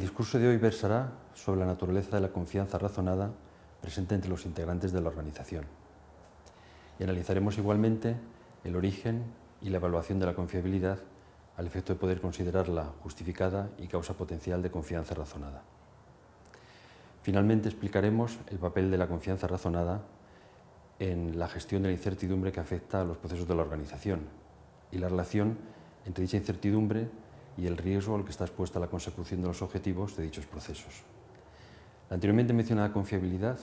El discurso de hoy versará sobre la naturaleza de la confianza razonada presente entre los integrantes de la organización. Y analizaremos igualmente el origen y la evaluación de la confiabilidad al efecto de poder considerarla justificada y causa potencial de confianza razonada. Finalmente explicaremos el papel de la confianza razonada en la gestión de la incertidumbre que afecta a los procesos de la organización y la relación entre dicha incertidumbre y el riesgo al que está expuesta la consecución de los objetivos de dichos procesos. La anteriormente mencionada confiabilidad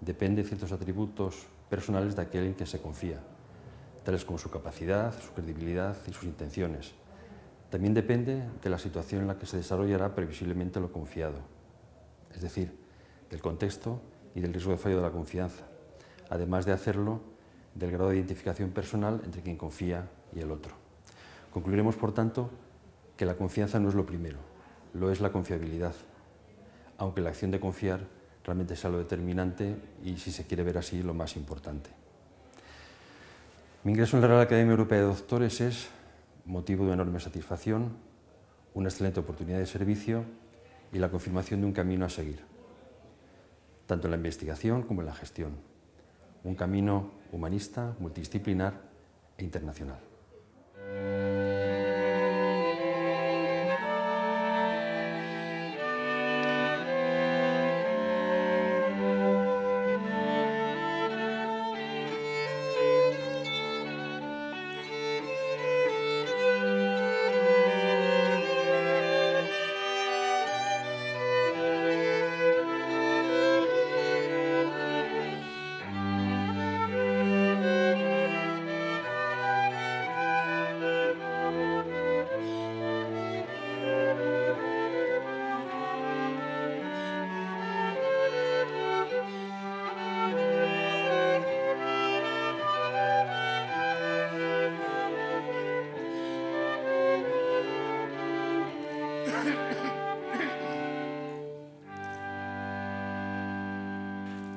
depende de ciertos atributos personales de aquel en quien se confía, tales como su capacidad, su credibilidad y sus intenciones. También depende de la situación en la que se desarrollará previsiblemente lo confiado, es decir, del contexto y del riesgo de fallo de la confianza, además de hacerlo del grado de identificación personal entre quien confía y el otro. Concluiremos, por tanto, que la confianza no es lo primero, lo es la confiabilidad, aunque la acción de confiar realmente sea lo determinante y, si se quiere ver así, lo más importante. Mi ingreso en la Real Academia Europea de Doctores es motivo de enorme satisfacción, una excelente oportunidad de servicio y la confirmación de un camino a seguir, tanto en la investigación como en la gestión. Un camino humanista, multidisciplinar e internacional.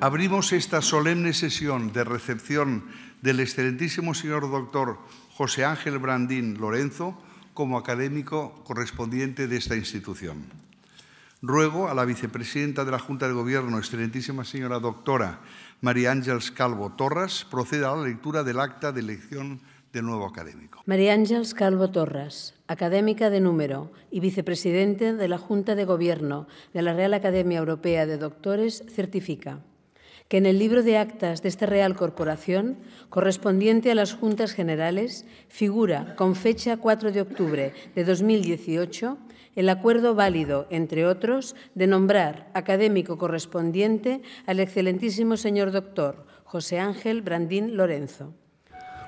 abrimos esta solemne sesión de recepción del excelentísimo señor doctor José Ángel Brandín Lorenzo como académico correspondiente de esta institución. Ruego a la vicepresidenta de la Junta de Gobierno, excelentísima señora doctora María Ángels Calvo Torras, proceda a la lectura del acta de elección del nuevo académico. María Ángeles Calvo Torres, académica de número y vicepresidente de la Junta de Gobierno de la Real Academia Europea de Doctores, certifica que en el libro de actas de esta Real Corporación, correspondiente a las Juntas Generales, figura con fecha 4 de octubre de 2018 el acuerdo válido, entre otros, de nombrar académico correspondiente al excelentísimo señor doctor José Ángel Brandín Lorenzo.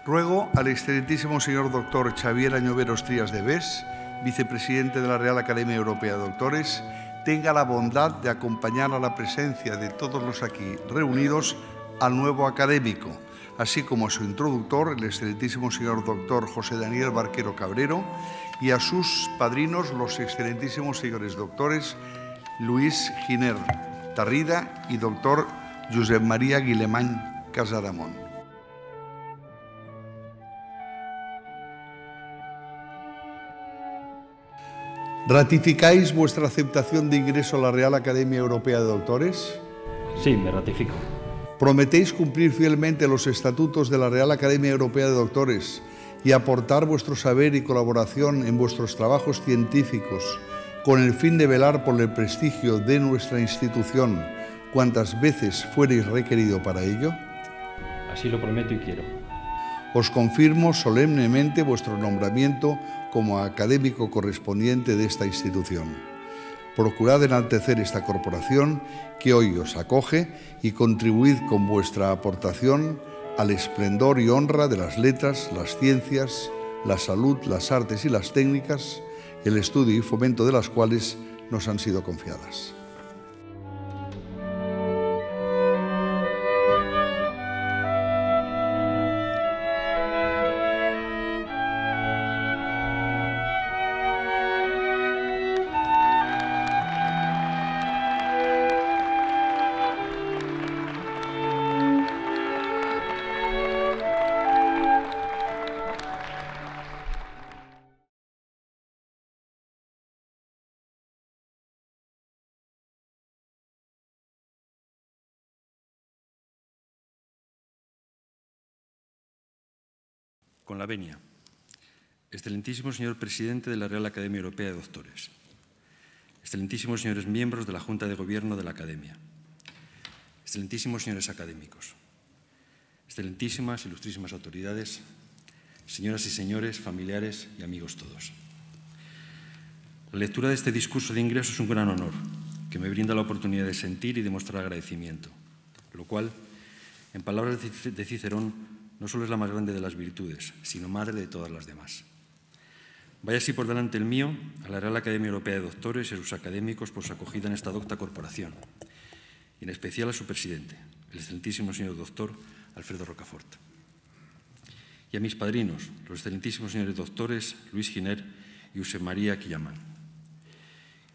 Ruego al excelentísimo señor doctor Xavier Añoveros Trías de Bes, vicepresidente de la Real Academia Europea de Doctores, tenga la bondad de acompañar a la presencia de todos los aquí reunidos al nuevo académico, así como a su introductor, el excelentísimo señor doctor José Daniel Barquero Cabrero, y a sus padrinos, los excelentísimos señores doctores Luis Giner Tarrida y doctor Josep María Guilemán Casaramón. ¿Ratificáis vuestra aceptación de ingreso a la Real Academia Europea de Doctores? Sí, me ratifico. ¿Prometéis cumplir fielmente los estatutos de la Real Academia Europea de Doctores y aportar vuestro saber y colaboración en vuestros trabajos científicos con el fin de velar por el prestigio de nuestra institución cuantas veces fuereis requerido para ello? Así lo prometo y quiero. Os confirmo solemnemente vuestro nombramiento como académico correspondiente de esta institución. Procurad enaltecer esta corporación que hoy os acoge y contribuid con vuestra aportación al esplendor y honra de las letras, las ciencias, la salud, las artes y las técnicas, el estudio y fomento de las cuales nos han sido confiadas. Con la venia. Excelentísimo señor presidente de la Real Academia Europea de Doctores. Excelentísimos señores miembros de la Junta de Gobierno de la Academia. Excelentísimos señores académicos. Excelentísimas, ilustrísimas autoridades. Señoras y señores, familiares y amigos todos. La lectura de este discurso de ingreso es un gran honor que me brinda la oportunidad de sentir y demostrar agradecimiento, lo cual, en palabras de Cicerón, no solo es la más grande de las virtudes, sino madre de todas las demás. Vaya así por delante el mío a la Real Academia Europea de Doctores y a sus académicos por su acogida en esta docta corporación, y en especial a su presidente, el excelentísimo señor doctor Alfredo Rocafort. Y a mis padrinos, los excelentísimos señores doctores Luis Giner y José María Quillamán.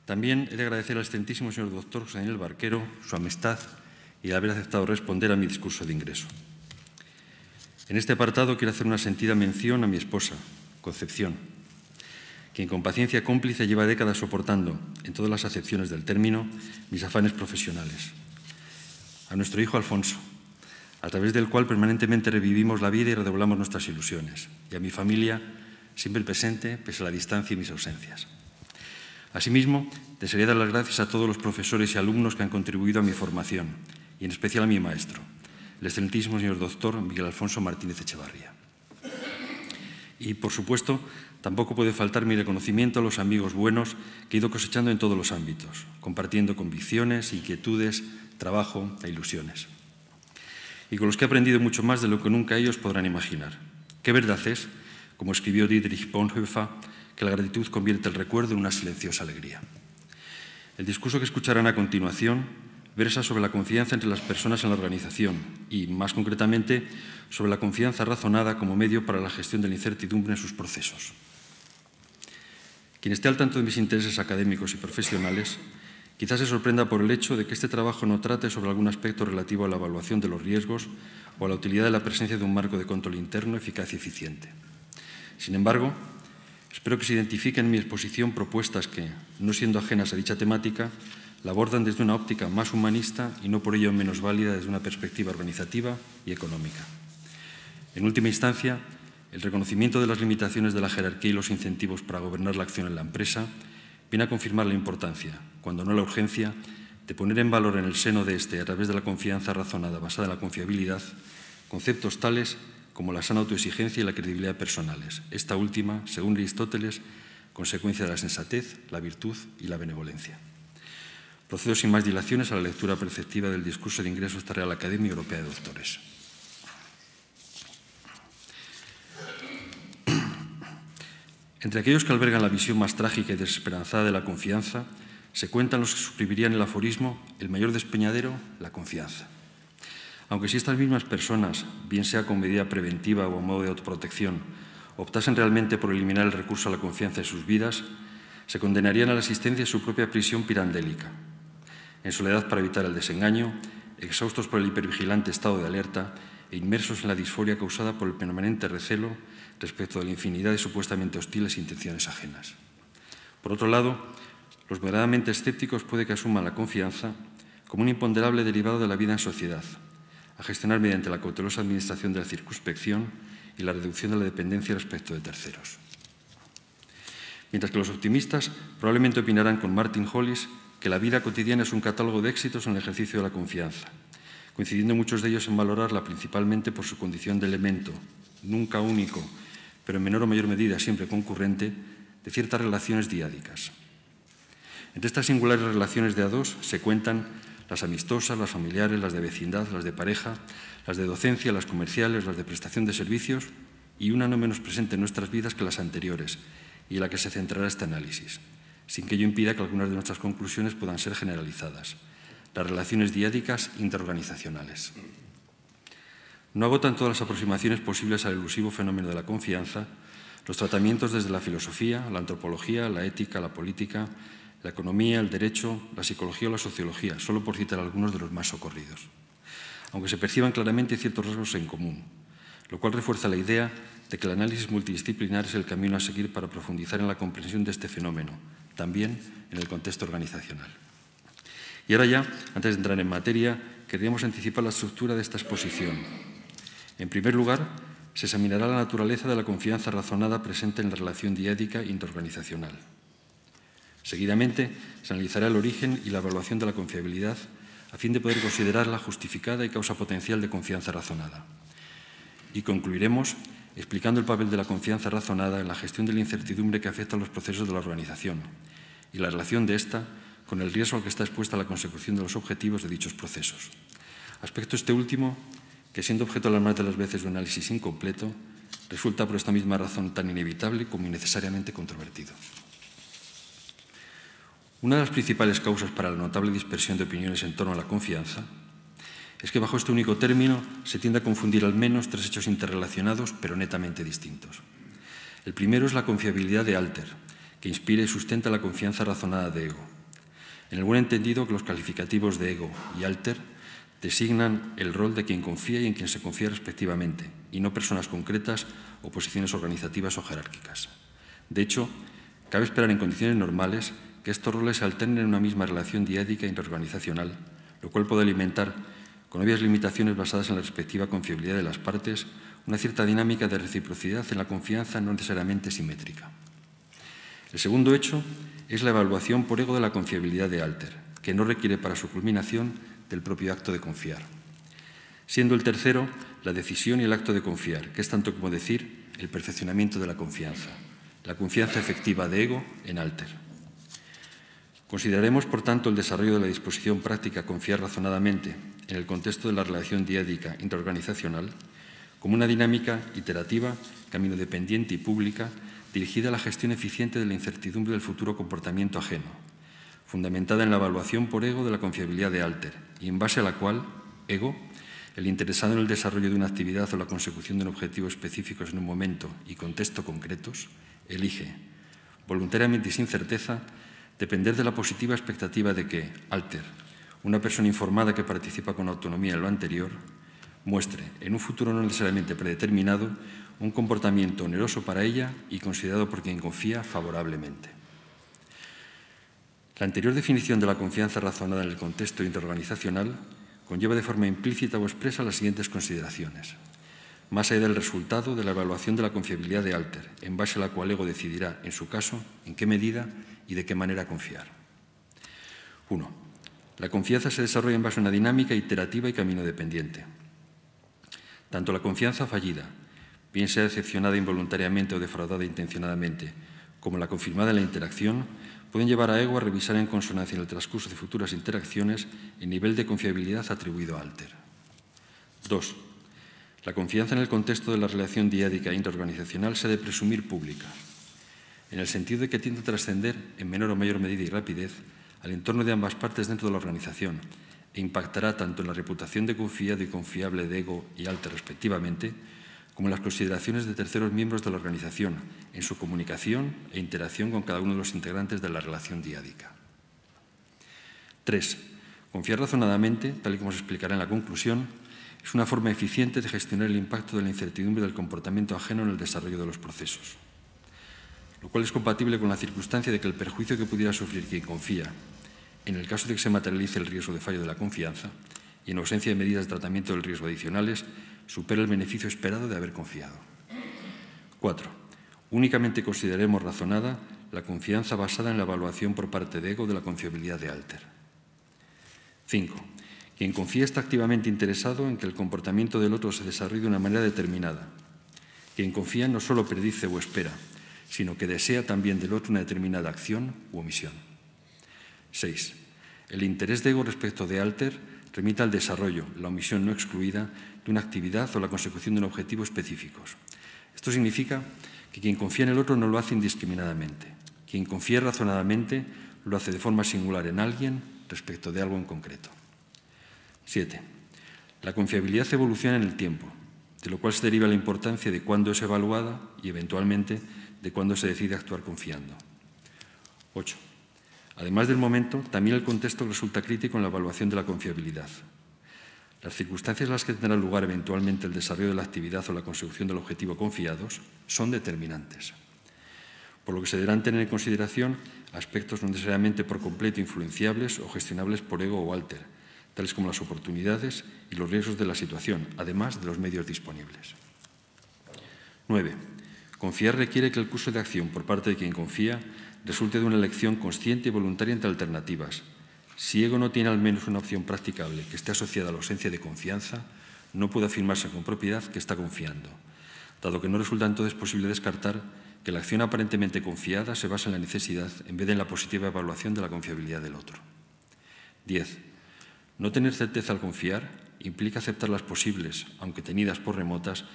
También he de agradecer al excelentísimo señor doctor José Daniel Barquero su amistad y el haber aceptado responder a mi discurso de ingreso. En este apartado quiero hacer una sentida mención a mi esposa, Concepción, quien con paciencia cómplice lleva décadas soportando, en todas las acepciones del término, mis afanes profesionales. A nuestro hijo Alfonso, a través del cual permanentemente revivimos la vida y redoblamos nuestras ilusiones, y a mi familia, siempre presente pese a la distancia y mis ausencias. Asimismo, desearía dar las gracias a todos los profesores y alumnos que han contribuido a mi formación, y en especial a mi maestro, el excelentísimo señor doctor Miguel Alfonso Martínez Echevarría. Y, por supuesto, tampoco puede faltar mi reconocimiento a los amigos buenos que he ido cosechando en todos los ámbitos, compartiendo convicciones, inquietudes, trabajo e ilusiones. Y con los que he aprendido mucho más de lo que nunca ellos podrán imaginar. Qué verdad es, como escribió Dietrich Bonhoeffer, que la gratitud convierte el recuerdo en una silenciosa alegría. El discurso que escucharán a continuación versa sobre la confianza entre las personas en la organización y, más concretamente, sobre la confianza razonada como medio para la gestión de la incertidumbre en sus procesos. Quien esté al tanto de mis intereses académicos y profesionales, quizás se sorprenda por el hecho de que este trabajo no trate sobre algún aspecto relativo a la evaluación de los riesgos o a la utilidad de la presencia de un marco de control interno eficaz y eficiente. Sin embargo, espero que se identifiquen en mi exposición propuestas que, no siendo ajenas a dicha temática, la abordan desde una óptica más humanista y no por ello menos válida desde una perspectiva organizativa y económica. En última instancia, el reconocimiento de las limitaciones de la jerarquía y los incentivos para gobernar la acción en la empresa viene a confirmar la importancia, cuando no la urgencia, de poner en valor en el seno de este, a través de la confianza razonada basada en la confiabilidad, conceptos tales como la sana autoexigencia y la credibilidad personales, esta última, según Aristóteles, consecuencia de la sensatez, la virtud y la benevolencia. Procedo sin más dilaciones a la lectura perceptiva del discurso de ingreso a esta Real Academia Europea de Doctores. Entre aquellos que albergan la visión más trágica y desesperanzada de la confianza, se cuentan los que suscribirían el aforismo El mayor despeñadero, la confianza. Aunque si estas mismas personas, bien sea con medida preventiva o a modo de autoprotección, optasen realmente por eliminar el recurso a la confianza de sus vidas, se condenarían a la existencia de su propia prisión pirandélica, en soledad para evitar el desengaño, exhaustos por el hipervigilante estado de alerta e inmersos en la disforia causada por el permanente recelo respecto de la infinidad de supuestamente hostiles intenciones ajenas. Por otro lado, los verdaderamente escépticos puede que asuman la confianza como un imponderable derivado de la vida en sociedad, a gestionar mediante la cautelosa administración de la circunspección y la reducción de la dependencia respecto de terceros. Mientras que los optimistas probablemente opinarán con Martin Hollis que la vida cotidiana es un catálogo de éxitos en el ejercicio de la confianza, coincidiendo muchos de ellos en valorarla principalmente por su condición de elemento, nunca único, pero en menor o mayor medida siempre concurrente, de ciertas relaciones diádicas. Entre estas singulares relaciones de a dos se cuentan las amistosas, las familiares, las de vecindad, las de pareja, las de docencia, las comerciales, las de prestación de servicios y una no menos presente en nuestras vidas que las anteriores y en la que se centrará este análisis sin que ello impida que algunas de nuestras conclusiones puedan ser generalizadas. Las relaciones diádicas interorganizacionales. No agotan todas las aproximaciones posibles al elusivo fenómeno de la confianza, los tratamientos desde la filosofía, la antropología, la ética, la política, la economía, el derecho, la psicología o la sociología, solo por citar algunos de los más socorridos. Aunque se perciban claramente ciertos rasgos en común, lo cual refuerza la idea de que el análisis multidisciplinar es el camino a seguir para profundizar en la comprensión de este fenómeno, también en el contexto organizacional. Y ahora ya, antes de entrar en materia, queríamos anticipar la estructura de esta exposición. En primer lugar, se examinará la naturaleza de la confianza razonada presente en la relación diádica interorganizacional. Seguidamente, se analizará el origen y la evaluación de la confiabilidad a fin de poder considerarla justificada y causa potencial de confianza razonada. Y concluiremos explicando el papel de la confianza razonada en la gestión de la incertidumbre que afecta a los procesos de la organización y la relación de ésta con el riesgo al que está expuesta la consecución de los objetivos de dichos procesos. Aspecto este último, que siendo objeto las más de las veces de un análisis incompleto, resulta por esta misma razón tan inevitable como innecesariamente controvertido. Una de las principales causas para la notable dispersión de opiniones en torno a la confianza es que bajo este único término se tiende a confundir al menos tres hechos interrelacionados pero netamente distintos. El primero es la confiabilidad de Alter, que inspira y sustenta la confianza razonada de ego. En el buen entendido que los calificativos de ego y alter designan el rol de quien confía y en quien se confía respectivamente, y no personas concretas o posiciones organizativas o jerárquicas. De hecho, cabe esperar en condiciones normales que estos roles se alternen en una misma relación diádica e interorganizacional, lo cual puede alimentar con obvias limitaciones basadas en la respectiva confiabilidad de las partes, una cierta dinámica de reciprocidad en la confianza no necesariamente simétrica. El segundo hecho es la evaluación por ego de la confiabilidad de Alter, que no requiere para su culminación del propio acto de confiar. Siendo el tercero la decisión y el acto de confiar, que es tanto como decir el perfeccionamiento de la confianza, la confianza efectiva de ego en Alter. Consideraremos, por tanto, el desarrollo de la disposición práctica confiar razonadamente en el contexto de la relación diádica interorganizacional como una dinámica iterativa, camino dependiente y pública dirigida a la gestión eficiente de la incertidumbre del futuro comportamiento ajeno, fundamentada en la evaluación por ego de la confiabilidad de Alter y en base a la cual ego, el interesado en el desarrollo de una actividad o la consecución de un objetivo específico en un momento y contexto concretos, elige, voluntariamente y sin certeza, depender de la positiva expectativa de que Alter, una persona informada que participa con autonomía en lo anterior, muestre, en un futuro no necesariamente predeterminado, un comportamiento oneroso para ella y considerado por quien confía favorablemente. La anterior definición de la confianza razonada en el contexto interorganizacional conlleva de forma implícita o expresa las siguientes consideraciones. Más allá del resultado de la evaluación de la confiabilidad de Alter, en base a la cual Ego decidirá, en su caso, en qué medida y de qué manera confiar. 1. la confianza se desarrolla en base a una dinámica iterativa y camino dependiente. Tanto la confianza fallida, bien sea decepcionada involuntariamente o defraudada intencionadamente, como la confirmada en la interacción, pueden llevar a Ego a revisar en consonancia en el transcurso de futuras interacciones el nivel de confiabilidad atribuido a Alter. 2. La confianza en el contexto de la relación diádica e interorganizacional se ha de presumir pública en el sentido de que tiende a trascender, en menor o mayor medida y rapidez, al entorno de ambas partes dentro de la organización e impactará tanto en la reputación de confiado y confiable de Ego y Alta respectivamente, como en las consideraciones de terceros miembros de la organización, en su comunicación e interacción con cada uno de los integrantes de la relación diádica. 3. Confiar razonadamente, tal y como se explicará en la conclusión, es una forma eficiente de gestionar el impacto de la incertidumbre del comportamiento ajeno en el desarrollo de los procesos lo cual es compatible con la circunstancia de que el perjuicio que pudiera sufrir quien confía, en el caso de que se materialice el riesgo de fallo de la confianza y en ausencia de medidas de tratamiento del riesgo adicionales, supera el beneficio esperado de haber confiado. 4. Únicamente consideremos razonada la confianza basada en la evaluación por parte de ego de la confiabilidad de Alter. 5. Quien confía está activamente interesado en que el comportamiento del otro se desarrolle de una manera determinada. Quien confía no solo predice o espera, sino que desea también del otro una determinada acción u omisión. 6. El interés de ego respecto de alter remite al desarrollo, la omisión no excluida, de una actividad o la consecución de un objetivo específicos. Esto significa que quien confía en el otro no lo hace indiscriminadamente. Quien confía razonadamente lo hace de forma singular en alguien respecto de algo en concreto. 7. La confiabilidad evoluciona en el tiempo, de lo cual se deriva la importancia de cuándo es evaluada y, eventualmente, de cuando se decide actuar confiando. 8. Además del momento, también el contexto resulta crítico en la evaluación de la confiabilidad. Las circunstancias en las que tendrá lugar eventualmente el desarrollo de la actividad o la consecución del objetivo confiados son determinantes, por lo que se deberán tener en consideración aspectos no necesariamente por completo influenciables o gestionables por ego o alter, tales como las oportunidades y los riesgos de la situación, además de los medios disponibles. 9. Confiar requiere que el curso de acción por parte de quien confía resulte de una elección consciente y voluntaria entre alternativas. Si Ego no tiene al menos una opción practicable que esté asociada a la ausencia de confianza, no puede afirmarse con propiedad que está confiando, dado que no resulta entonces posible descartar que la acción aparentemente confiada se basa en la necesidad en vez de en la positiva evaluación de la confiabilidad del otro. 10. No tener certeza al confiar implica aceptar las posibles, aunque tenidas por remotas,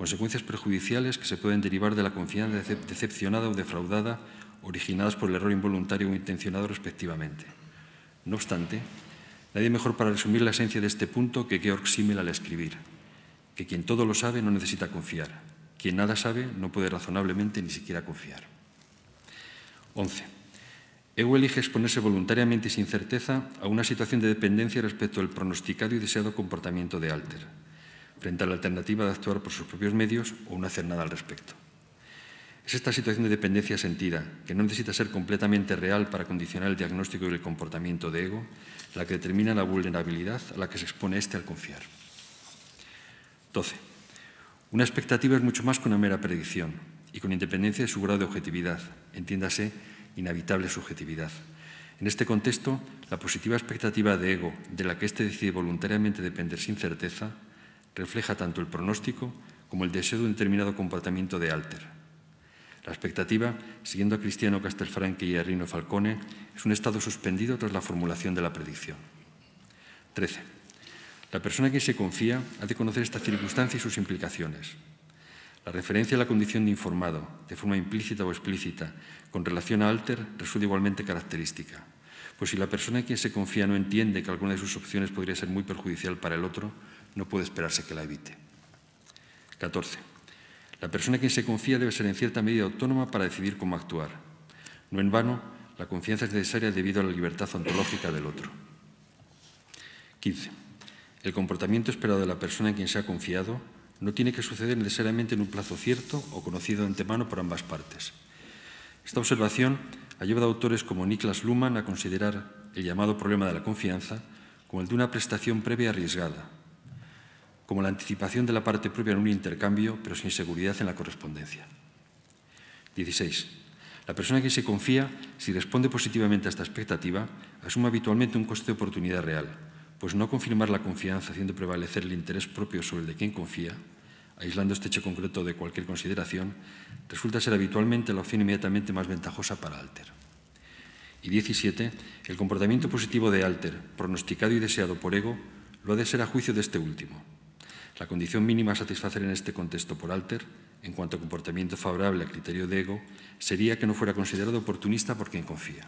consecuencias perjudiciales que se pueden derivar de la confianza decepcionada o defraudada originadas por el error involuntario o intencionado respectivamente. No obstante, nadie mejor para resumir la esencia de este punto que Georg Simmel al escribir, que quien todo lo sabe no necesita confiar, quien nada sabe no puede razonablemente ni siquiera confiar. 11. Ego elige exponerse voluntariamente y sin certeza a una situación de dependencia respecto al pronosticado y deseado comportamiento de Alter frente a la alternativa de actuar por sus propios medios o no hacer nada al respecto. Es esta situación de dependencia sentida, que no necesita ser completamente real para condicionar el diagnóstico y el comportamiento de ego, la que determina la vulnerabilidad a la que se expone este al confiar. 12. Una expectativa es mucho más que una mera predicción y con independencia de su grado de objetividad, entiéndase, inhabitable subjetividad. En este contexto, la positiva expectativa de ego, de la que éste decide voluntariamente depender sin certeza, refleja tanto el pronóstico como el deseo de un determinado comportamiento de Alter. La expectativa, siguiendo a Cristiano Castelfranchi y a Rino Falcone, es un estado suspendido tras la formulación de la predicción. 13. La persona a quien se confía ha de conocer esta circunstancia y sus implicaciones. La referencia a la condición de informado, de forma implícita o explícita, con relación a Alter, resulta igualmente característica. Pues si la persona a quien se confía no entiende que alguna de sus opciones podría ser muy perjudicial para el otro, no puede esperarse que la evite. 14. La persona quien se confía debe ser en cierta medida autónoma para decidir cómo actuar. No en vano, la confianza es necesaria debido a la libertad ontológica del otro. 15. El comportamiento esperado de la persona en quien se ha confiado no tiene que suceder necesariamente en un plazo cierto o conocido de antemano por ambas partes. Esta observación ha llevado a autores como Niklas Luhmann a considerar el llamado problema de la confianza como el de una prestación previa arriesgada, como la anticipación de la parte propia en un intercambio, pero sin seguridad en la correspondencia. 16. La persona que se confía, si responde positivamente a esta expectativa, asume habitualmente un coste de oportunidad real, pues no confirmar la confianza haciendo prevalecer el interés propio sobre el de quien confía, aislando este hecho concreto de cualquier consideración, resulta ser habitualmente la opción inmediatamente más ventajosa para Alter. Y 17. El comportamiento positivo de Alter, pronosticado y deseado por Ego, lo ha de ser a juicio de este último, la condición mínima a satisfacer en este contexto por Alter, en cuanto a comportamiento favorable a criterio de ego, sería que no fuera considerado oportunista por quien confía.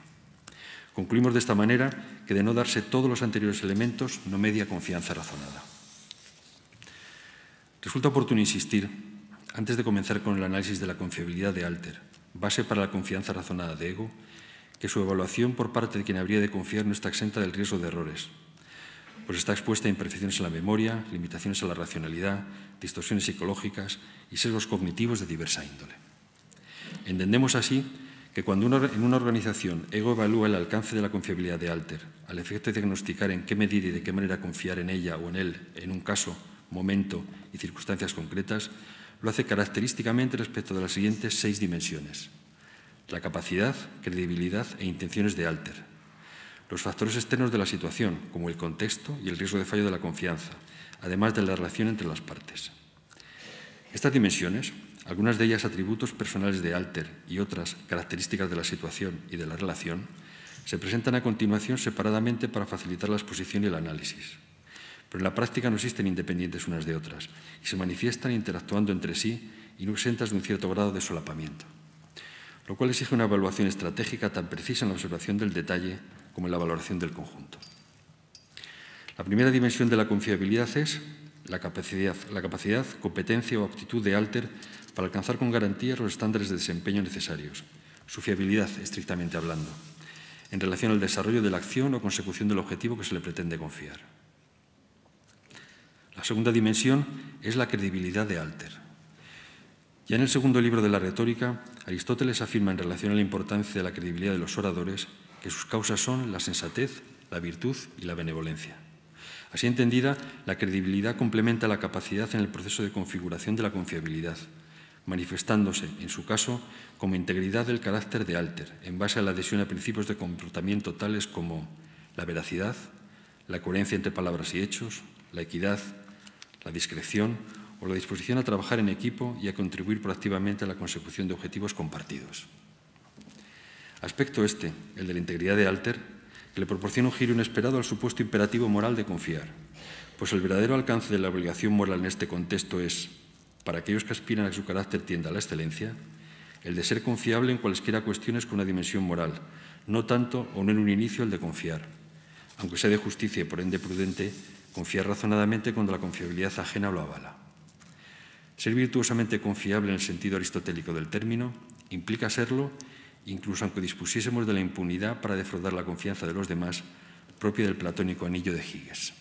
Concluimos de esta manera que de no darse todos los anteriores elementos no media confianza razonada. Resulta oportuno insistir, antes de comenzar con el análisis de la confiabilidad de Alter, base para la confianza razonada de ego, que su evaluación por parte de quien habría de confiar no está exenta del riesgo de errores, pues está expuesta a imperfecciones en la memoria, limitaciones a la racionalidad, distorsiones psicológicas y sesgos cognitivos de diversa índole. Entendemos así que cuando en una organización ego evalúa el alcance de la confiabilidad de Alter, al efecto de diagnosticar en qué medida y de qué manera confiar en ella o en él en un caso, momento y circunstancias concretas, lo hace característicamente respecto de las siguientes seis dimensiones. La capacidad, credibilidad e intenciones de Alter, los factores externos de la situación, como el contexto y el riesgo de fallo de la confianza, además de la relación entre las partes. Estas dimensiones, algunas de ellas atributos personales de Alter y otras características de la situación y de la relación, se presentan a continuación separadamente para facilitar la exposición y el análisis. Pero en la práctica no existen independientes unas de otras y se manifiestan interactuando entre sí y no exentas de un cierto grado de solapamiento, lo cual exige una evaluación estratégica tan precisa en la observación del detalle como en la valoración del conjunto. La primera dimensión de la confiabilidad es la capacidad, la capacidad competencia o aptitud de Alter para alcanzar con garantía los estándares de desempeño necesarios, su fiabilidad estrictamente hablando, en relación al desarrollo de la acción o consecución del objetivo que se le pretende confiar. La segunda dimensión es la credibilidad de Alter. Ya en el segundo libro de la retórica, Aristóteles afirma en relación a la importancia de la credibilidad de los oradores que sus causas son la sensatez, la virtud y la benevolencia. Así entendida, la credibilidad complementa la capacidad en el proceso de configuración de la confiabilidad, manifestándose, en su caso, como integridad del carácter de alter, en base a la adhesión a principios de comportamiento tales como la veracidad, la coherencia entre palabras y hechos, la equidad, la discreción o la disposición a trabajar en equipo y a contribuir proactivamente a la consecución de objetivos compartidos. Aspecto este, el de la integridad de Alter, que le proporciona un giro inesperado al supuesto imperativo moral de confiar, pues el verdadero alcance de la obligación moral en este contexto es, para aquellos que aspiran a que su carácter tienda a la excelencia, el de ser confiable en cualesquiera cuestiones con una dimensión moral, no tanto o no en un inicio el de confiar, aunque sea de justicia y por ende prudente, confiar razonadamente cuando la confiabilidad ajena lo avala. Ser virtuosamente confiable en el sentido aristotélico del término implica serlo incluso aunque dispusiésemos de la impunidad para defraudar la confianza de los demás, propia del platónico anillo de Higgins.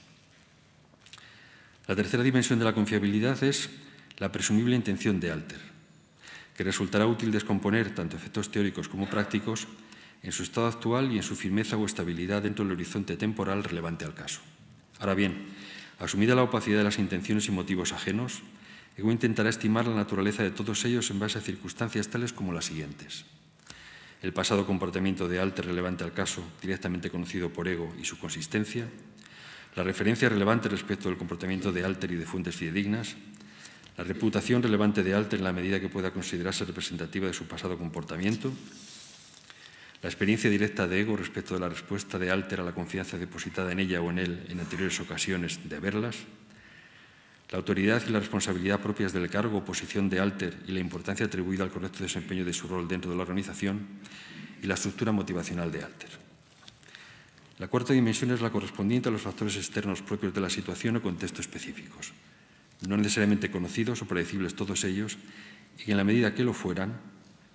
La tercera dimensión de la confiabilidad es la presumible intención de Alter, que resultará útil descomponer tanto efectos teóricos como prácticos en su estado actual y en su firmeza o estabilidad dentro del horizonte temporal relevante al caso. Ahora bien, asumida la opacidad de las intenciones y motivos ajenos, Ego intentará estimar la naturaleza de todos ellos en base a circunstancias tales como las siguientes el pasado comportamiento de Alter relevante al caso, directamente conocido por Ego y su consistencia, la referencia relevante respecto del comportamiento de Alter y de fuentes fidedignas, la reputación relevante de Alter en la medida que pueda considerarse representativa de su pasado comportamiento, la experiencia directa de Ego respecto de la respuesta de Alter a la confianza depositada en ella o en él en anteriores ocasiones de verlas, la autoridad y la responsabilidad propias del cargo o posición de Alter y la importancia atribuida al correcto desempeño de su rol dentro de la organización y la estructura motivacional de Alter. La cuarta dimensión es la correspondiente a los factores externos propios de la situación o contexto específicos, no necesariamente conocidos o predecibles todos ellos, y que en la medida que lo fueran,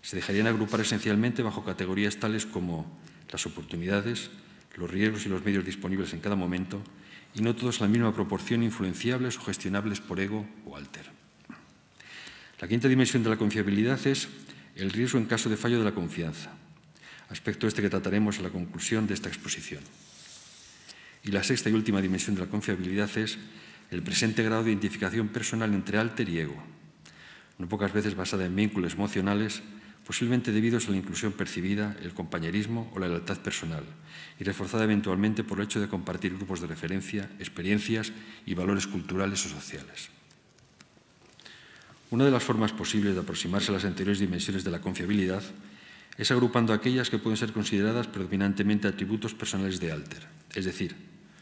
se dejarían agrupar esencialmente bajo categorías tales como las oportunidades, los riesgos y los medios disponibles en cada momento, y no todos la misma proporción influenciables o gestionables por ego o alter. La quinta dimensión de la confiabilidad es el riesgo en caso de fallo de la confianza, aspecto este que trataremos a la conclusión de esta exposición. Y la sexta y última dimensión de la confiabilidad es el presente grado de identificación personal entre alter y ego, no pocas veces basada en vínculos emocionales posiblemente debidos a la inclusión percibida, el compañerismo o la lealtad personal, y reforzada eventualmente por el hecho de compartir grupos de referencia, experiencias y valores culturales o sociales. Una de las formas posibles de aproximarse a las anteriores dimensiones de la confiabilidad es agrupando aquellas que pueden ser consideradas predominantemente atributos personales de Alter, es decir,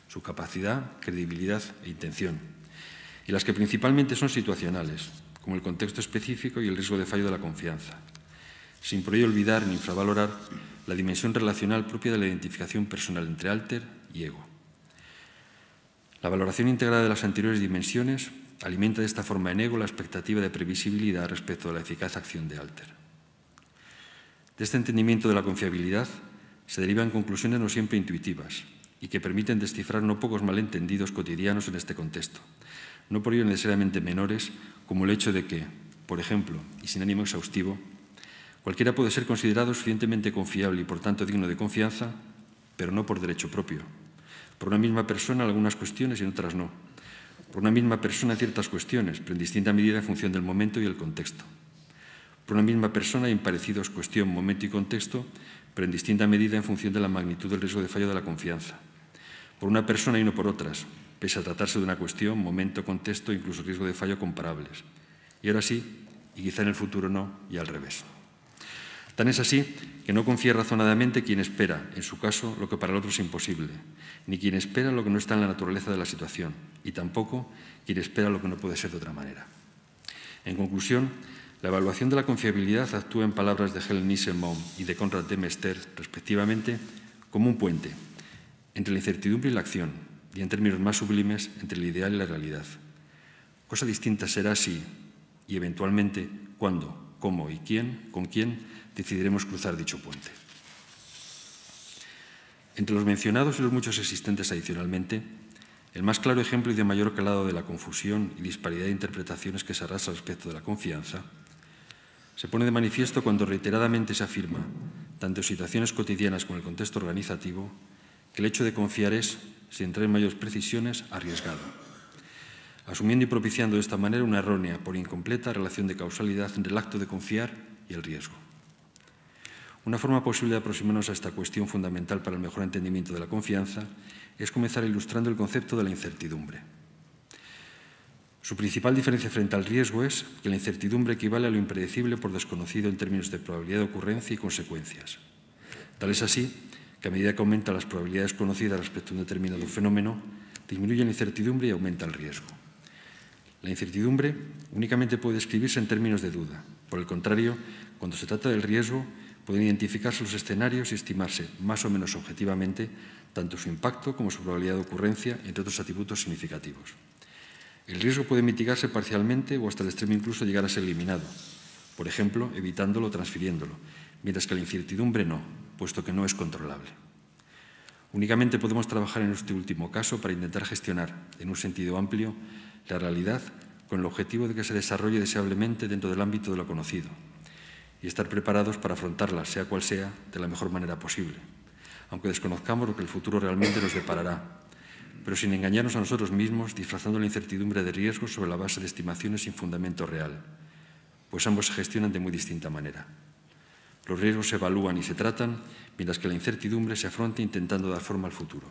su capacidad, credibilidad e intención, y las que principalmente son situacionales, como el contexto específico y el riesgo de fallo de la confianza, sin por ello olvidar ni infravalorar la dimensión relacional propia de la identificación personal entre alter y ego. La valoración integrada de las anteriores dimensiones alimenta de esta forma en ego la expectativa de previsibilidad respecto a la eficaz acción de alter. De este entendimiento de la confiabilidad se derivan conclusiones no siempre intuitivas y que permiten descifrar no pocos malentendidos cotidianos en este contexto, no por ello necesariamente menores, como el hecho de que, por ejemplo, y sin ánimo exhaustivo, Cualquiera puede ser considerado suficientemente confiable y por tanto digno de confianza, pero no por derecho propio. Por una misma persona algunas cuestiones y en otras no. Por una misma persona ciertas cuestiones, pero en distinta medida en función del momento y el contexto. Por una misma persona y en parecidos cuestión, momento y contexto, pero en distinta medida en función de la magnitud del riesgo de fallo de la confianza. Por una persona y no por otras, pese a tratarse de una cuestión, momento, contexto, incluso riesgo de fallo comparables. Y ahora sí, y quizá en el futuro no, y al revés. Tan es así que no confía razonadamente quien espera, en su caso, lo que para el otro es imposible, ni quien espera lo que no está en la naturaleza de la situación, y tampoco quien espera lo que no puede ser de otra manera. En conclusión, la evaluación de la confiabilidad actúa en palabras de Helen Nissenbaum y de Conrad de Mester, respectivamente, como un puente entre la incertidumbre y la acción, y en términos más sublimes, entre el ideal y la realidad. Cosa distinta será si, y eventualmente, cuándo, cómo y quién, con quién, decidiremos cruzar dicho puente. Entre los mencionados y los muchos existentes adicionalmente, el más claro ejemplo y de mayor calado de la confusión y disparidad de interpretaciones que se arrasa respecto de la confianza se pone de manifiesto cuando reiteradamente se afirma, tanto en situaciones cotidianas como en el contexto organizativo, que el hecho de confiar es, sin entrar en mayores precisiones, arriesgado, asumiendo y propiciando de esta manera una errónea, por incompleta, relación de causalidad entre el acto de confiar y el riesgo. Una forma posible de aproximarnos a esta cuestión fundamental para el mejor entendimiento de la confianza es comenzar ilustrando el concepto de la incertidumbre. Su principal diferencia frente al riesgo es que la incertidumbre equivale a lo impredecible por desconocido en términos de probabilidad de ocurrencia y consecuencias. Tal es así que a medida que aumentan las probabilidades conocidas respecto a un determinado fenómeno, disminuye la incertidumbre y aumenta el riesgo. La incertidumbre únicamente puede describirse en términos de duda. Por el contrario, cuando se trata del riesgo, pueden identificarse los escenarios y estimarse más o menos objetivamente tanto su impacto como su probabilidad de ocurrencia, entre otros atributos significativos. El riesgo puede mitigarse parcialmente o hasta el extremo incluso llegar a ser eliminado, por ejemplo, evitándolo o transfiriéndolo, mientras que la incertidumbre no, puesto que no es controlable. Únicamente podemos trabajar en este último caso para intentar gestionar, en un sentido amplio, la realidad con el objetivo de que se desarrolle deseablemente dentro del ámbito de lo conocido, y estar preparados para afrontarlas, sea cual sea, de la mejor manera posible, aunque desconozcamos lo que el futuro realmente nos deparará, pero sin engañarnos a nosotros mismos, disfrazando la incertidumbre de riesgos sobre la base de estimaciones sin fundamento real, pues ambos se gestionan de muy distinta manera. Los riesgos se evalúan y se tratan, mientras que la incertidumbre se afronta intentando dar forma al futuro.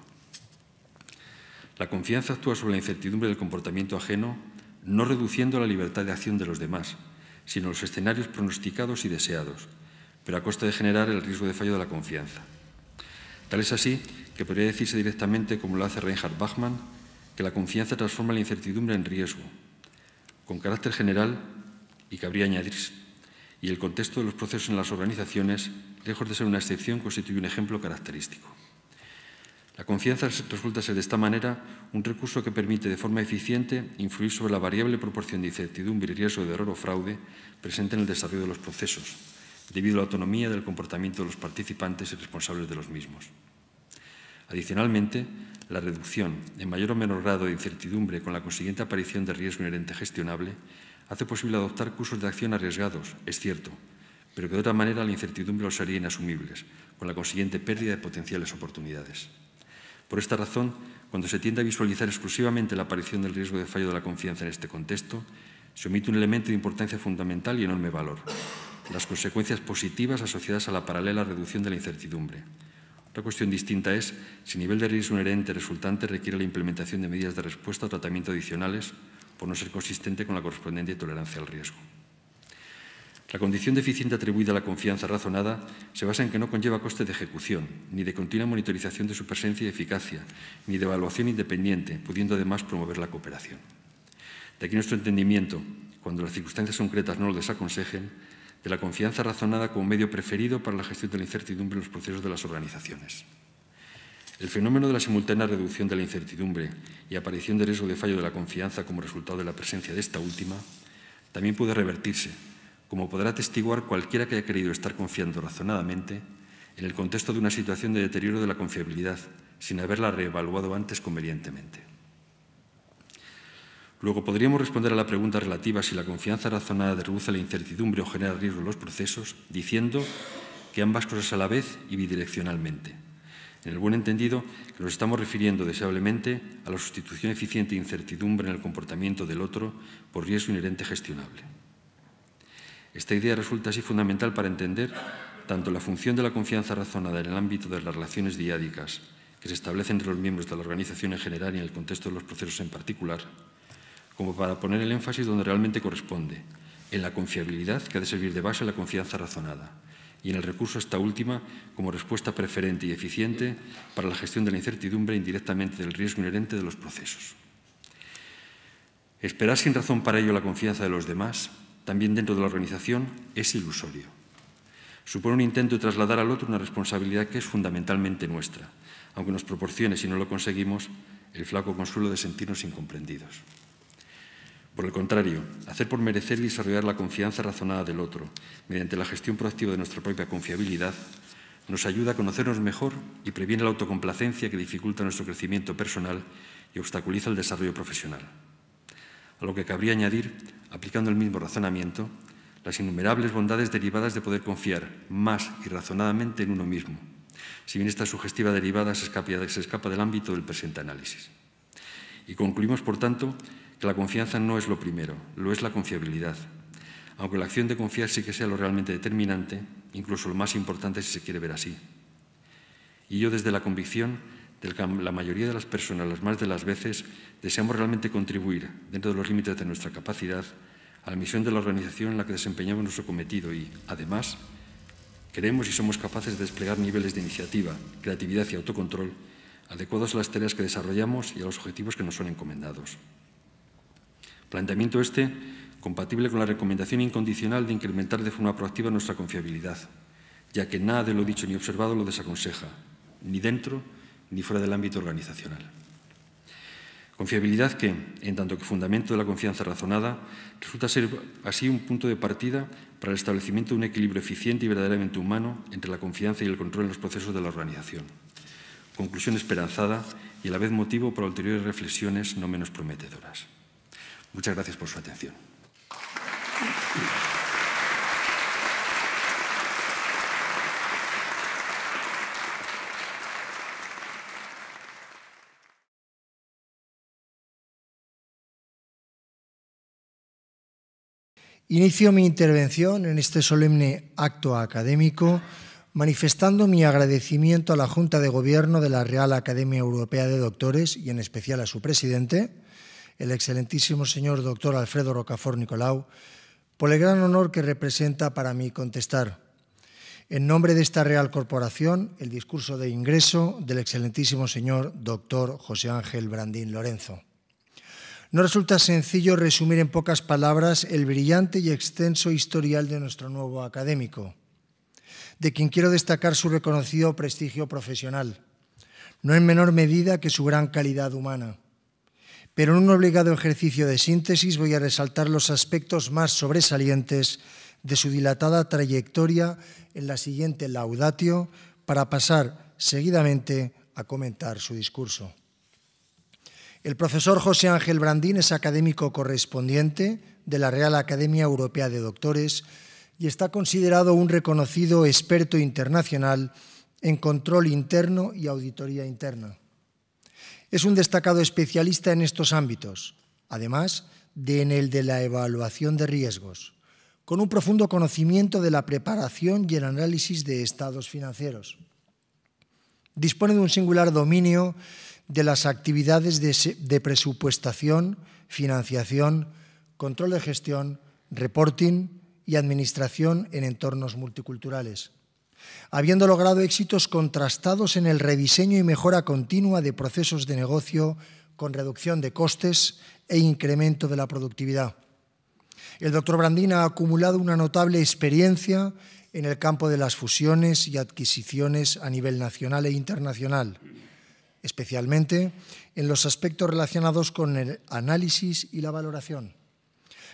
La confianza actúa sobre la incertidumbre del comportamiento ajeno, no reduciendo la libertad de acción de los demás, sino los escenarios pronosticados y deseados, pero a costa de generar el riesgo de fallo de la confianza. Tal es así que podría decirse directamente, como lo hace Reinhard Bachmann, que la confianza transforma la incertidumbre en riesgo, con carácter general y cabría añadir, y el contexto de los procesos en las organizaciones, lejos de ser una excepción, constituye un ejemplo característico. La confianza resulta ser de esta manera un recurso que permite de forma eficiente influir sobre la variable proporción de incertidumbre y riesgo de error o fraude presente en el desarrollo de los procesos, debido a la autonomía del comportamiento de los participantes y responsables de los mismos. Adicionalmente, la reducción, en mayor o menor grado, de incertidumbre con la consiguiente aparición de riesgo inherente gestionable, hace posible adoptar cursos de acción arriesgados, es cierto, pero que de otra manera la incertidumbre los haría inasumibles, con la consiguiente pérdida de potenciales oportunidades. Por esta razón, cuando se tiende a visualizar exclusivamente la aparición del riesgo de fallo de la confianza en este contexto, se omite un elemento de importancia fundamental y enorme valor, las consecuencias positivas asociadas a la paralela reducción de la incertidumbre. Otra cuestión distinta es si el nivel de riesgo inherente resultante requiere la implementación de medidas de respuesta o tratamiento adicionales por no ser consistente con la correspondiente tolerancia al riesgo. La condición deficiente atribuida a la confianza razonada se basa en que no conlleva coste de ejecución, ni de continua monitorización de su presencia y eficacia, ni de evaluación independiente, pudiendo además promover la cooperación. De aquí nuestro entendimiento, cuando las circunstancias concretas no lo desaconsejen, de la confianza razonada como medio preferido para la gestión de la incertidumbre en los procesos de las organizaciones. El fenómeno de la simultánea reducción de la incertidumbre y aparición de riesgo de fallo de la confianza como resultado de la presencia de esta última también puede revertirse como podrá atestiguar cualquiera que haya querido estar confiando razonadamente en el contexto de una situación de deterioro de la confiabilidad, sin haberla reevaluado antes convenientemente. Luego podríamos responder a la pregunta relativa si la confianza razonada reduce la incertidumbre o genera riesgo en los procesos, diciendo que ambas cosas a la vez y bidireccionalmente. En el buen entendido, que nos estamos refiriendo deseablemente a la sustitución eficiente de incertidumbre en el comportamiento del otro por riesgo inherente gestionable. Esta idea resulta así fundamental para entender tanto la función de la confianza razonada en el ámbito de las relaciones diádicas que se establecen entre los miembros de la organización en general y en el contexto de los procesos en particular, como para poner el énfasis donde realmente corresponde, en la confiabilidad que ha de servir de base a la confianza razonada y en el recurso a esta última como respuesta preferente y eficiente para la gestión de la incertidumbre indirectamente del riesgo inherente de los procesos. Esperar sin razón para ello la confianza de los demás también dentro de la organización, es ilusorio. Supone un intento de trasladar al otro una responsabilidad que es fundamentalmente nuestra, aunque nos proporcione, si no lo conseguimos, el flaco consuelo de sentirnos incomprendidos. Por el contrario, hacer por merecer y desarrollar la confianza razonada del otro, mediante la gestión proactiva de nuestra propia confiabilidad, nos ayuda a conocernos mejor y previene la autocomplacencia que dificulta nuestro crecimiento personal y obstaculiza el desarrollo profesional a lo que cabría añadir, aplicando el mismo razonamiento, las innumerables bondades derivadas de poder confiar más y razonadamente en uno mismo, si bien esta sugestiva derivada se escapa, del ámbito del presente análisis. Y concluimos, por tanto, que la confianza no es lo primero, lo es la confiabilidad, aunque la acción de confiar sí que sea lo realmente determinante, incluso lo más importante si se quiere ver así. Y yo desde la convicción la mayoría de las personas, las más de las veces, deseamos realmente contribuir, dentro de los límites de nuestra capacidad, a la misión de la organización en la que desempeñamos nuestro cometido y, además, queremos y somos capaces de desplegar niveles de iniciativa, creatividad y autocontrol adecuados a las tareas que desarrollamos y a los objetivos que nos son encomendados. Planteamiento este compatible con la recomendación incondicional de incrementar de forma proactiva nuestra confiabilidad, ya que nada de lo dicho ni observado lo desaconseja, ni dentro ni fuera del ámbito organizacional. Confiabilidad que, en tanto que fundamento de la confianza razonada, resulta ser así un punto de partida para el establecimiento de un equilibrio eficiente y verdaderamente humano entre la confianza y el control en los procesos de la organización. Conclusión esperanzada y a la vez motivo para ulteriores reflexiones no menos prometedoras. Muchas gracias por su atención. Inicio mi intervención en este solemne acto académico manifestando mi agradecimiento a la Junta de Gobierno de la Real Academia Europea de Doctores y en especial a su presidente, el excelentísimo señor doctor Alfredo Rocafort Nicolau, por el gran honor que representa para mí contestar. En nombre de esta Real Corporación, el discurso de ingreso del excelentísimo señor doctor José Ángel Brandín Lorenzo. No resulta sencillo resumir en pocas palabras el brillante y extenso historial de nuestro nuevo académico, de quien quiero destacar su reconocido prestigio profesional, no en menor medida que su gran calidad humana. Pero en un obligado ejercicio de síntesis voy a resaltar los aspectos más sobresalientes de su dilatada trayectoria en la siguiente laudatio para pasar seguidamente a comentar su discurso. El profesor José Ángel Brandín es académico correspondiente de la Real Academia Europea de Doctores y está considerado un reconocido experto internacional en control interno y auditoría interna. Es un destacado especialista en estos ámbitos, además de en el de la evaluación de riesgos, con un profundo conocimiento de la preparación y el análisis de estados financieros. Dispone de un singular dominio de las actividades de, presupuestación, financiación, control de gestión, reporting y administración en entornos multiculturales habiendo logrado éxitos contrastados en el rediseño y mejora continua de procesos de negocio con reducción de costes e incremento de la productividad. El doctor Brandín ha acumulado una notable experiencia en el campo de las fusiones y adquisiciones a nivel nacional e internacional, especialmente en los aspectos relacionados con el análisis y la valoración,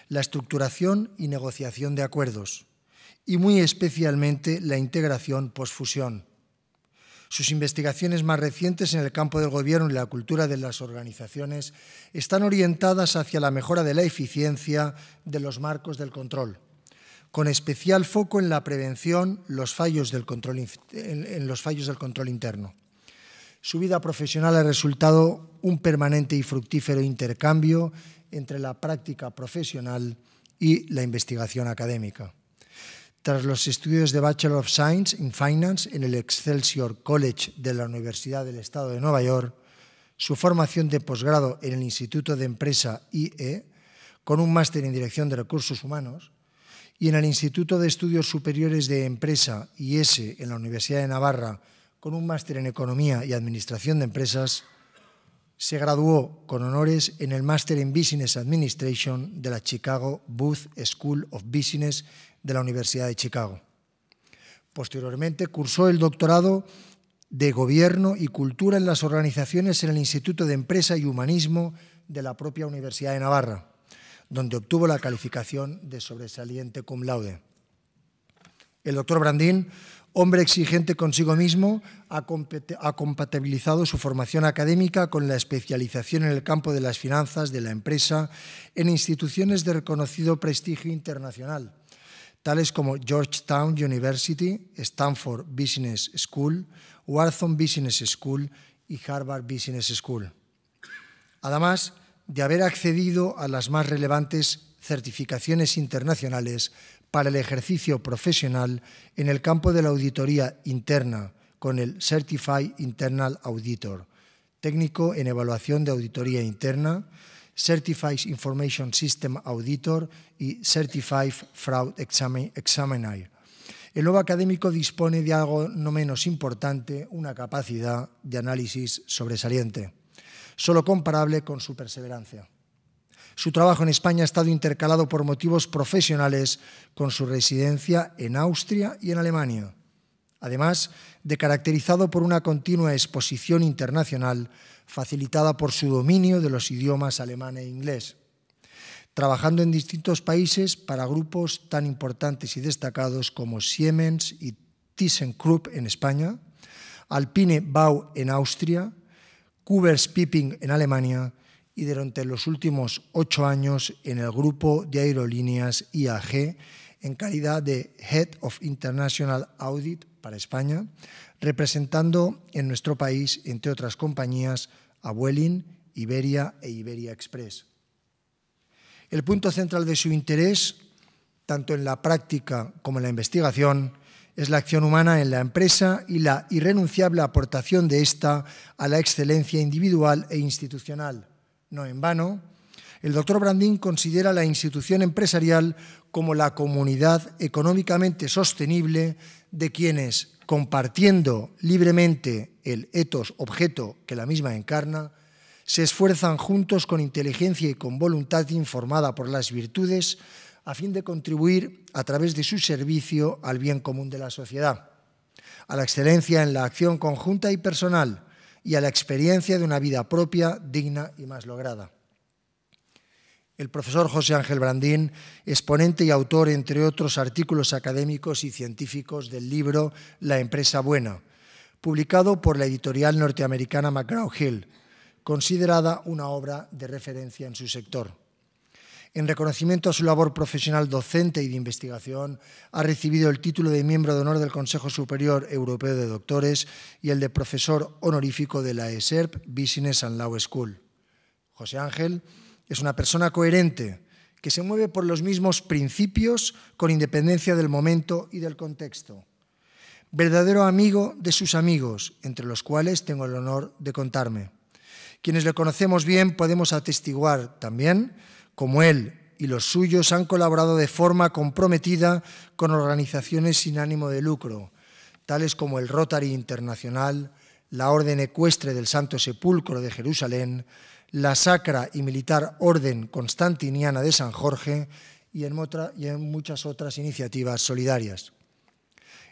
la estructuración y negociación de acuerdos, y muy especialmente la integración posfusión. Sus investigaciones más recientes en el campo del gobierno y la cultura de las organizaciones están orientadas hacia la mejora de la eficiencia de los marcos del control, con especial foco en la prevención los en los fallos del control interno. Su vida profesional ha resultado un permanente y fructífero intercambio entre la práctica profesional y la investigación académica. Tras los estudios de Bachelor of Science in Finance en el Excelsior College de la Universidad del Estado de Nueva York, su formación de posgrado en el Instituto de Empresa IE, con un máster en Dirección de Recursos Humanos, y en el Instituto de Estudios Superiores de Empresa IS en la Universidad de Navarra con un máster en Economía y Administración de Empresas, se graduó con honores en el Máster en Business Administration de la Chicago Booth School of Business de la Universidad de Chicago. Posteriormente cursó el doctorado de Gobierno y Cultura en las Organizaciones en el Instituto de Empresa y Humanismo de la propia Universidad de Navarra, donde obtuvo la calificación de sobresaliente cum laude. El doctor Brandín Hombre exigente consigo mismo, ha compatibilizado su formación académica con la especialización en el campo de las finanzas, de la empresa, en instituciones de reconocido prestigio internacional, tales como Georgetown University, Stanford Business School, Wharton Business School y Harvard Business School. Además de haber accedido a las más relevantes certificaciones internacionales para el ejercicio profesional en el campo de la auditoría interna con el Certified Internal Auditor, técnico en evaluación de auditoría interna, Certified Information System Auditor y Certified Fraud Examiner. El nuevo académico dispone de algo no menos importante, una capacidad de análisis sobresaliente, solo comparable con su perseverancia. Su trabajo en España ha estado intercalado por motivos profesionales con su residencia en Austria y en Alemania, además de caracterizado por una continua exposición internacional facilitada por su dominio de los idiomas alemán e inglés trabajando en distintos países para grupos tan importantes y destacados como Siemens y ThyssenKrupp en España, Alpine Bau en Austria, Kubers Piping en Alemania y durante los últimos ocho años en el grupo de aerolíneas IAG en calidad de Head of International Audit para España, representando en nuestro país, entre otras compañías, a Iberia e Iberia Express. El punto central de su interés, tanto en la práctica como en la investigación, es la acción humana en la empresa y la irrenunciable aportación de esta a la excelencia individual e institucional no en vano, el doctor Brandín considera la institución empresarial como la comunidad económicamente sostenible de quienes, compartiendo libremente el etos objeto que la misma encarna, se esfuerzan juntos con inteligencia y con voluntad informada por las virtudes a fin de contribuir a través de su servicio al bien común de la sociedad, a la excelencia en la acción conjunta y personal, y a la experiencia de una vida propia, digna y más lograda. El profesor José Ángel Brandín exponente y autor, entre otros artículos académicos y científicos, del libro La empresa buena, publicado por la editorial norteamericana McGraw Hill, considerada una obra de referencia en su sector. En reconocimiento a su labor profesional docente y de investigación, ha recibido el título de miembro de honor del Consejo Superior Europeo de Doctores y el de profesor honorífico de la ESERP Business and Law School. José Ángel es una persona coherente que se mueve por los mismos principios con independencia del momento y del contexto. Verdadero amigo de sus amigos, entre los cuales tengo el honor de contarme. Quienes le conocemos bien podemos atestiguar también como él y los suyos han colaborado de forma comprometida con organizaciones sin ánimo de lucro, tales como el Rotary Internacional, la Orden Ecuestre del Santo Sepulcro de Jerusalén, la Sacra y Militar Orden Constantiniana de San Jorge y en, y en muchas otras iniciativas solidarias.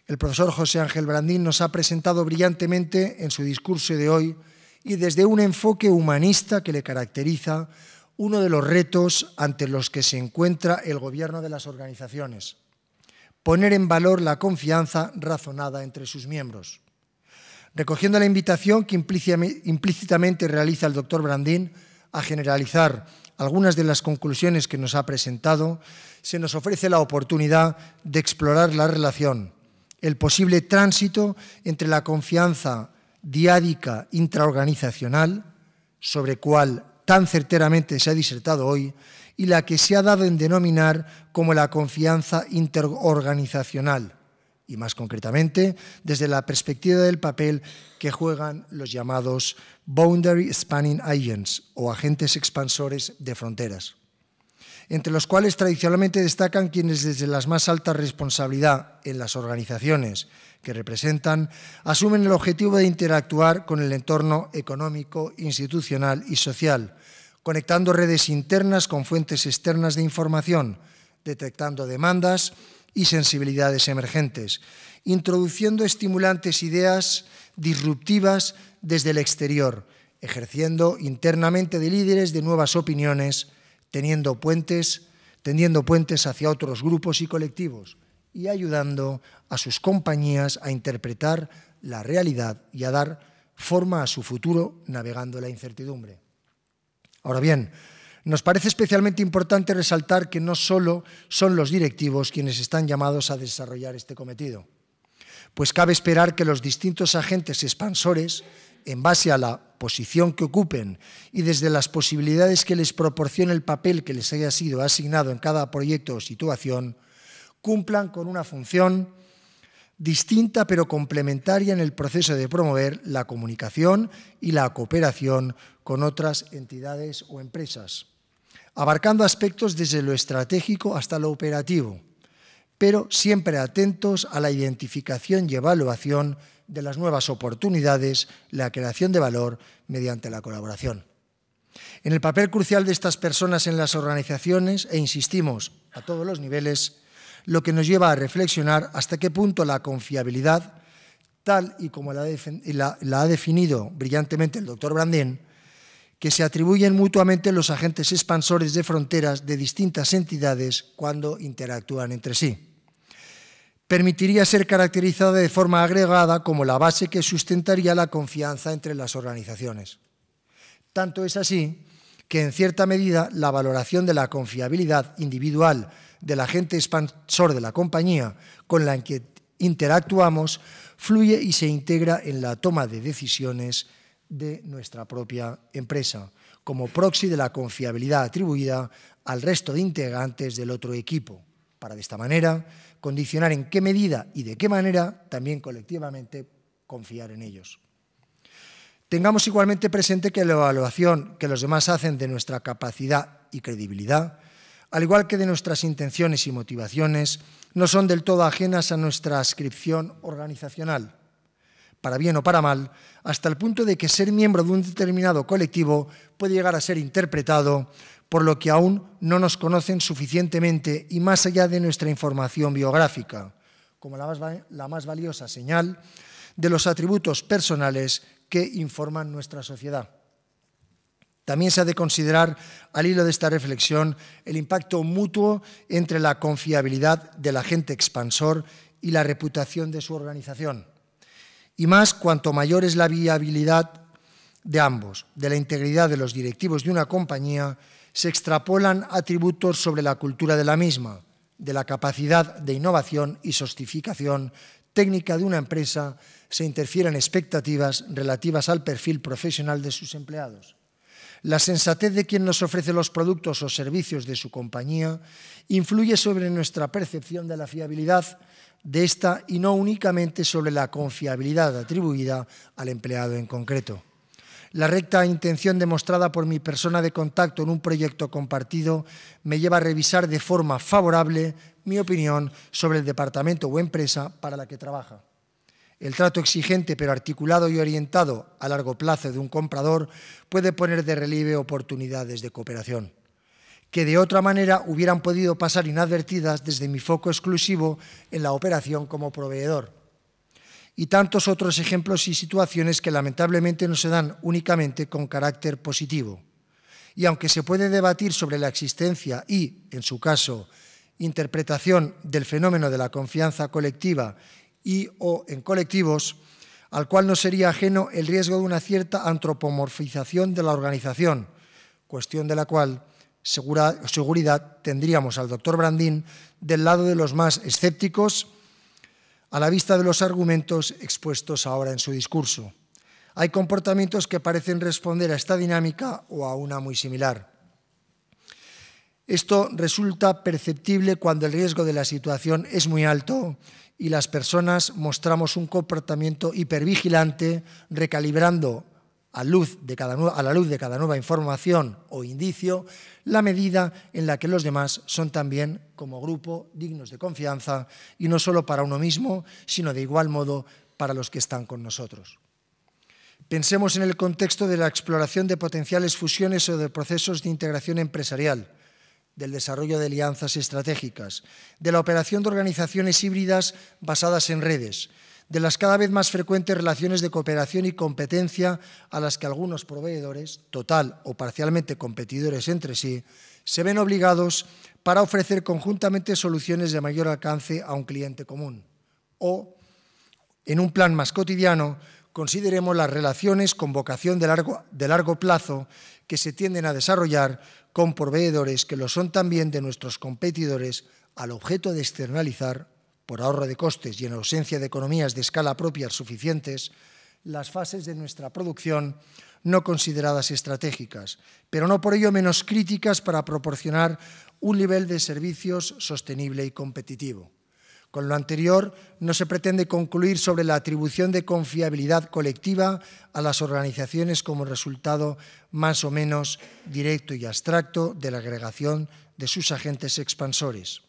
El profesor José Ángel Brandín nos ha presentado brillantemente en su discurso de hoy y desde un enfoque humanista que le caracteriza uno de los retos ante los que se encuentra el gobierno de las organizaciones, poner en valor la confianza razonada entre sus miembros. Recogiendo la invitación que implícitamente realiza el doctor Brandín a generalizar algunas de las conclusiones que nos ha presentado, se nos ofrece la oportunidad de explorar la relación, el posible tránsito entre la confianza diádica intraorganizacional, sobre cual tan certeramente se ha disertado hoy y la que se ha dado en denominar como la confianza interorganizacional, y más concretamente desde la perspectiva del papel que juegan los llamados Boundary Spanning Agents o agentes expansores de fronteras, entre los cuales tradicionalmente destacan quienes desde las más altas responsabilidad en las organizaciones que representan, asumen el objetivo de interactuar con el entorno económico, institucional y social, conectando redes internas con fuentes externas de información, detectando demandas y sensibilidades emergentes, introduciendo estimulantes ideas disruptivas desde el exterior, ejerciendo internamente de líderes de nuevas opiniones, teniendo puentes, tendiendo puentes hacia otros grupos y colectivos, y ayudando a sus compañías a interpretar la realidad y a dar forma a su futuro navegando la incertidumbre. Ahora bien, nos parece especialmente importante resaltar que no solo son los directivos quienes están llamados a desarrollar este cometido, pues cabe esperar que los distintos agentes expansores, en base a la posición que ocupen y desde las posibilidades que les proporcione el papel que les haya sido asignado en cada proyecto o situación, cumplan con una función distinta pero complementaria en el proceso de promover la comunicación y la cooperación con otras entidades o empresas, abarcando aspectos desde lo estratégico hasta lo operativo, pero siempre atentos a la identificación y evaluación de las nuevas oportunidades, la creación de valor mediante la colaboración. En el papel crucial de estas personas en las organizaciones, e insistimos, a todos los niveles, lo que nos lleva a reflexionar hasta qué punto la confiabilidad, tal y como la, ha definido brillantemente el doctor Brandén, que se atribuyen mutuamente los agentes expansores de fronteras de distintas entidades cuando interactúan entre sí. Permitiría ser caracterizada de forma agregada como la base que sustentaría la confianza entre las organizaciones. Tanto es así que, en cierta medida, la valoración de la confiabilidad individual del agente expansor de la compañía con la que interactuamos fluye y se integra en la toma de decisiones de nuestra propia empresa, como proxy de la confiabilidad atribuida al resto de integrantes del otro equipo, para de esta manera condicionar en qué medida y de qué manera también colectivamente confiar en ellos. Tengamos igualmente presente que la evaluación que los demás hacen de nuestra capacidad y credibilidad al igual que de nuestras intenciones y motivaciones, no son del todo ajenas a nuestra ascripción organizacional, para bien o para mal, hasta el punto de que ser miembro de un determinado colectivo puede llegar a ser interpretado por lo que aún no nos conocen suficientemente y más allá de nuestra información biográfica, como la más, la más valiosa señal de los atributos personales que informan nuestra sociedad. También se ha de considerar, al hilo de esta reflexión, el impacto mutuo entre la confiabilidad del agente expansor y la reputación de su organización. Y más cuanto mayor es la viabilidad de ambos, de la integridad de los directivos de una compañía, se extrapolan atributos sobre la cultura de la misma, de la capacidad de innovación y sostificación técnica de una empresa, se interfieren expectativas relativas al perfil profesional de sus empleados. La sensatez de quien nos ofrece los productos o servicios de su compañía influye sobre nuestra percepción de la fiabilidad de esta y no únicamente sobre la confiabilidad atribuida al empleado en concreto. La recta intención demostrada por mi persona de contacto en un proyecto compartido me lleva a revisar de forma favorable mi opinión sobre el departamento o empresa para la que trabaja. El trato exigente pero articulado y orientado a largo plazo de un comprador puede poner de relieve oportunidades de cooperación, que de otra manera hubieran podido pasar inadvertidas desde mi foco exclusivo en la operación como proveedor. Y tantos otros ejemplos y situaciones que lamentablemente no se dan únicamente con carácter positivo. Y aunque se puede debatir sobre la existencia y, en su caso, interpretación del fenómeno de la confianza colectiva y o en colectivos, al cual no sería ajeno el riesgo de una cierta antropomorfización de la organización, cuestión de la cual seguridad tendríamos al doctor Brandín del lado de los más escépticos a la vista de los argumentos expuestos ahora en su discurso. Hay comportamientos que parecen responder a esta dinámica o a una muy similar. Esto resulta perceptible cuando el riesgo de la situación es muy alto y las personas mostramos un comportamiento hipervigilante, recalibrando a, a la luz de cada nueva información o indicio la medida en la que los demás son también, como grupo, dignos de confianza y no solo para uno mismo, sino de igual modo para los que están con nosotros. Pensemos en el contexto de la exploración de potenciales fusiones o de procesos de integración empresarial del desarrollo de alianzas estratégicas, de la operación de organizaciones híbridas basadas en redes, de las cada vez más frecuentes relaciones de cooperación y competencia a las que algunos proveedores, total o parcialmente competidores entre sí, se ven obligados para ofrecer conjuntamente soluciones de mayor alcance a un cliente común. O, en un plan más cotidiano, consideremos las relaciones con vocación de largo, de largo plazo que se tienden a desarrollar con proveedores que lo son también de nuestros competidores al objeto de externalizar, por ahorro de costes y en ausencia de economías de escala propia suficientes, las fases de nuestra producción no consideradas estratégicas, pero no por ello menos críticas para proporcionar un nivel de servicios sostenible y competitivo. Con lo anterior, no se pretende concluir sobre la atribución de confiabilidad colectiva a las organizaciones como resultado más o menos directo y abstracto de la agregación de sus agentes expansores.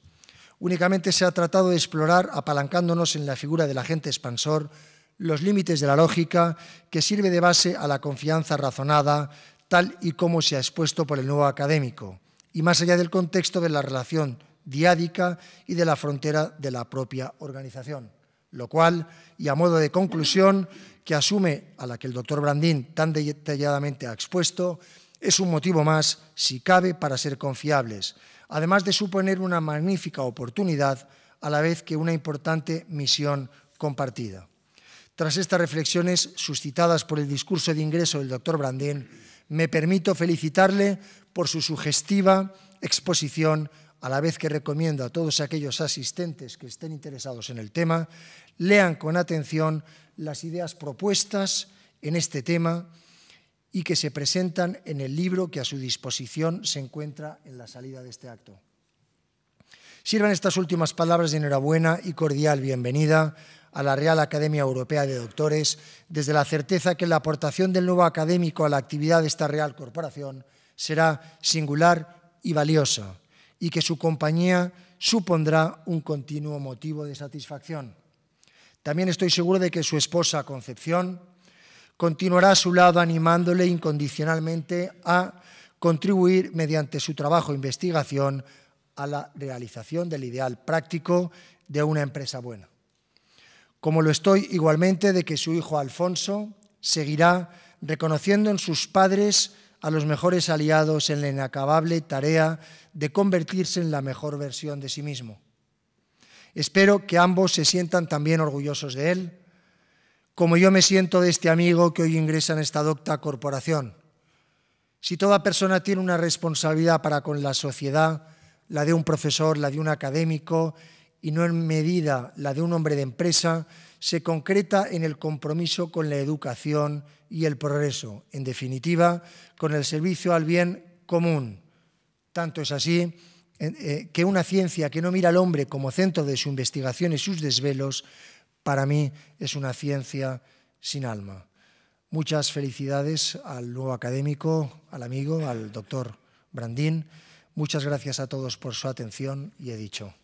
Únicamente se ha tratado de explorar, apalancándonos en la figura del agente expansor, los límites de la lógica que sirve de base a la confianza razonada, tal y como se ha expuesto por el nuevo académico, y más allá del contexto de la relación diádica y de la frontera de la propia organización. Lo cual, y a modo de conclusión, que asume a la que el doctor Brandín tan detalladamente ha expuesto, es un motivo más, si cabe, para ser confiables, además de suponer una magnífica oportunidad, a la vez que una importante misión compartida. Tras estas reflexiones suscitadas por el discurso de ingreso del doctor Brandín, me permito felicitarle por su sugestiva exposición a la vez que recomiendo a todos aquellos asistentes que estén interesados en el tema, lean con atención las ideas propuestas en este tema y que se presentan en el libro que a su disposición se encuentra en la salida de este acto. Sirvan estas últimas palabras de enhorabuena y cordial bienvenida a la Real Academia Europea de Doctores, desde la certeza que la aportación del nuevo académico a la actividad de esta Real Corporación será singular y valiosa y que su compañía supondrá un continuo motivo de satisfacción. También estoy seguro de que su esposa, Concepción, continuará a su lado animándole incondicionalmente a contribuir mediante su trabajo e investigación a la realización del ideal práctico de una empresa buena. Como lo estoy igualmente de que su hijo Alfonso seguirá reconociendo en sus padres a los mejores aliados en la inacabable tarea de convertirse en la mejor versión de sí mismo. Espero que ambos se sientan también orgullosos de él, como yo me siento de este amigo que hoy ingresa en esta docta corporación. Si toda persona tiene una responsabilidad para con la sociedad, la de un profesor, la de un académico, y no en medida la de un hombre de empresa, se concreta en el compromiso con la educación y el progreso, en definitiva, con el servicio al bien común. Tanto es así eh, que una ciencia que no mira al hombre como centro de su investigación y sus desvelos, para mí es una ciencia sin alma. Muchas felicidades al nuevo académico, al amigo, al doctor Brandín. Muchas gracias a todos por su atención y he dicho.